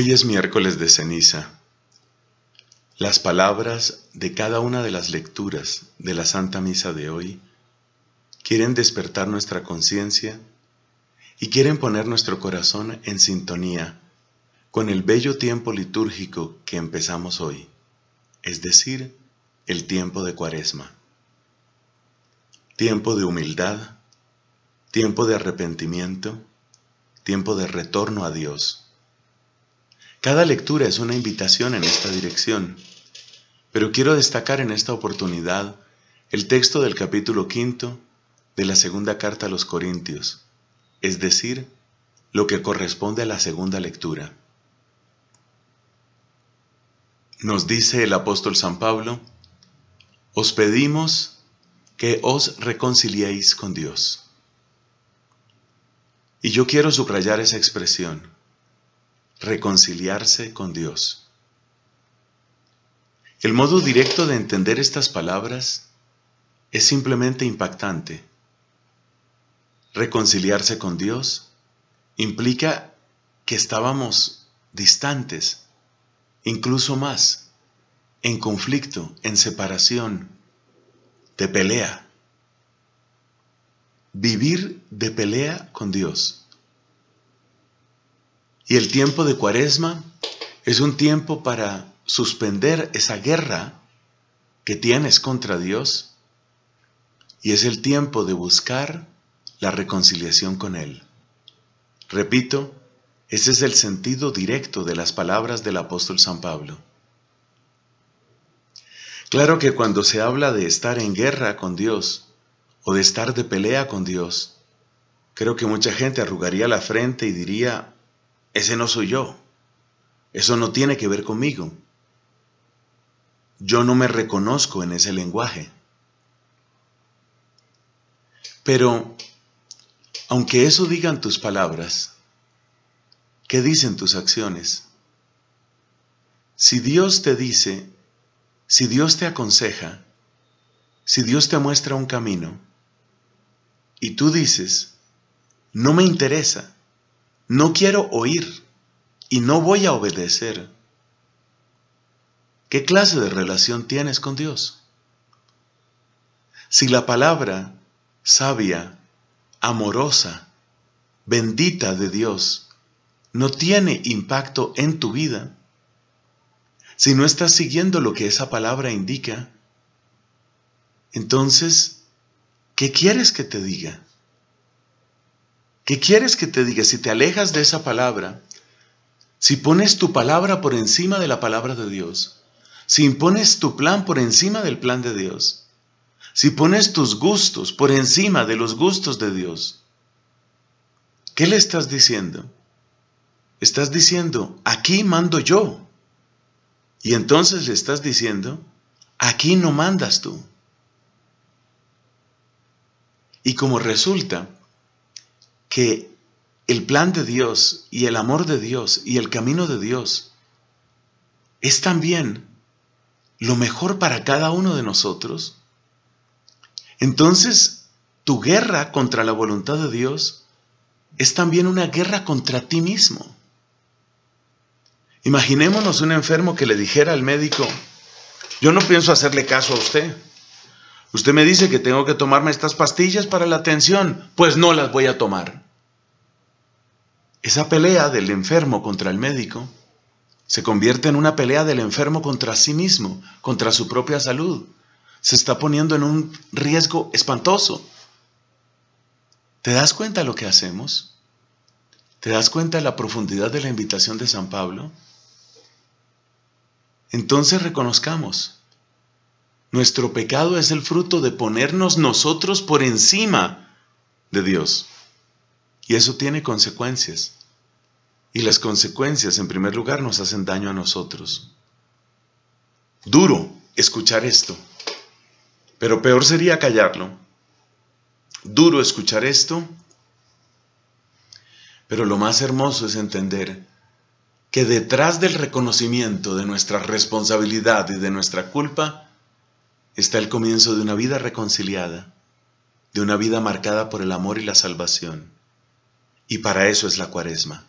Hoy es miércoles de ceniza. Las palabras de cada una de las lecturas de la Santa Misa de hoy quieren despertar nuestra conciencia y quieren poner nuestro corazón en sintonía con el bello tiempo litúrgico que empezamos hoy, es decir, el tiempo de cuaresma. Tiempo de humildad, tiempo de arrepentimiento, tiempo de retorno a Dios cada lectura es una invitación en esta dirección, pero quiero destacar en esta oportunidad el texto del capítulo quinto de la segunda carta a los Corintios, es decir, lo que corresponde a la segunda lectura. Nos dice el apóstol San Pablo, os pedimos que os reconciliéis con Dios. Y yo quiero subrayar esa expresión, reconciliarse con Dios. El modo directo de entender estas palabras es simplemente impactante. Reconciliarse con Dios implica que estábamos distantes, incluso más, en conflicto, en separación, de pelea. Vivir de pelea con Dios. Y el tiempo de cuaresma es un tiempo para suspender esa guerra que tienes contra Dios y es el tiempo de buscar la reconciliación con Él. Repito, ese es el sentido directo de las palabras del apóstol San Pablo. Claro que cuando se habla de estar en guerra con Dios o de estar de pelea con Dios, creo que mucha gente arrugaría la frente y diría, ese no soy yo. Eso no tiene que ver conmigo. Yo no me reconozco en ese lenguaje. Pero, aunque eso digan tus palabras, ¿qué dicen tus acciones? Si Dios te dice, si Dios te aconseja, si Dios te muestra un camino, y tú dices, no me interesa, no quiero oír y no voy a obedecer. ¿Qué clase de relación tienes con Dios? Si la palabra sabia, amorosa, bendita de Dios no tiene impacto en tu vida, si no estás siguiendo lo que esa palabra indica, entonces, ¿qué quieres que te diga? ¿Qué quieres que te diga? Si te alejas de esa palabra, si pones tu palabra por encima de la palabra de Dios, si impones tu plan por encima del plan de Dios, si pones tus gustos por encima de los gustos de Dios, ¿qué le estás diciendo? Estás diciendo, aquí mando yo. Y entonces le estás diciendo, aquí no mandas tú. Y como resulta, que el plan de Dios y el amor de Dios y el camino de Dios es también lo mejor para cada uno de nosotros, entonces tu guerra contra la voluntad de Dios es también una guerra contra ti mismo. Imaginémonos un enfermo que le dijera al médico, yo no pienso hacerle caso a usted. Usted me dice que tengo que tomarme estas pastillas para la atención, pues no las voy a tomar. Esa pelea del enfermo contra el médico se convierte en una pelea del enfermo contra sí mismo, contra su propia salud. Se está poniendo en un riesgo espantoso. ¿Te das cuenta lo que hacemos? ¿Te das cuenta de la profundidad de la invitación de San Pablo? Entonces reconozcamos, nuestro pecado es el fruto de ponernos nosotros por encima de Dios. Y eso tiene consecuencias. Y las consecuencias, en primer lugar, nos hacen daño a nosotros. Duro escuchar esto, pero peor sería callarlo. Duro escuchar esto, pero lo más hermoso es entender que detrás del reconocimiento de nuestra responsabilidad y de nuestra culpa está el comienzo de una vida reconciliada, de una vida marcada por el amor y la salvación. Y para eso es la cuaresma.